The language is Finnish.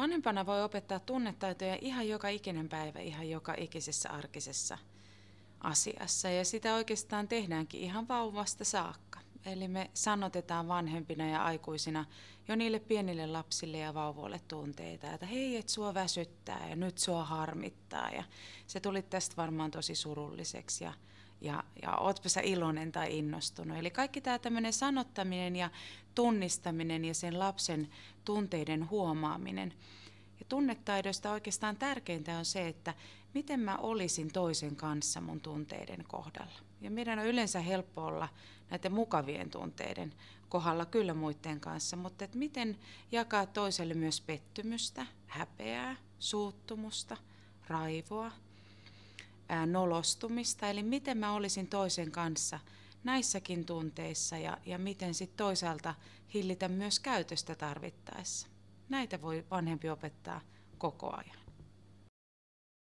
Vanhempana voi opettaa tunnetaitoja ihan joka ikinen päivä, ihan joka ikisessä arkisessa asiassa. Ja sitä oikeastaan tehdäänkin ihan vauvasta saakka. Eli me sanotetaan vanhempina ja aikuisina jo niille pienille lapsille ja vauvoille tunteita, että hei, et sua väsyttää ja nyt sua harmittaa ja se tuli tästä varmaan tosi surulliseksi ja ja, ja ootpa sä iloinen tai innostunut. Eli kaikki tämä tämmöinen sanottaminen ja tunnistaminen ja sen lapsen tunteiden huomaaminen. Ja tunnetaidoista oikeastaan tärkeintä on se, että miten mä olisin toisen kanssa mun tunteiden kohdalla. Ja meidän on yleensä helppo olla näiden mukavien tunteiden kohdalla kyllä muiden kanssa, mutta että miten jakaa toiselle myös pettymystä, häpeää, suuttumusta, raivoa, nolostumista, eli miten mä olisin toisen kanssa näissäkin tunteissa ja, ja miten sitten toisaalta hillitä myös käytöstä tarvittaessa. Näitä voi vanhempi opettaa koko ajan.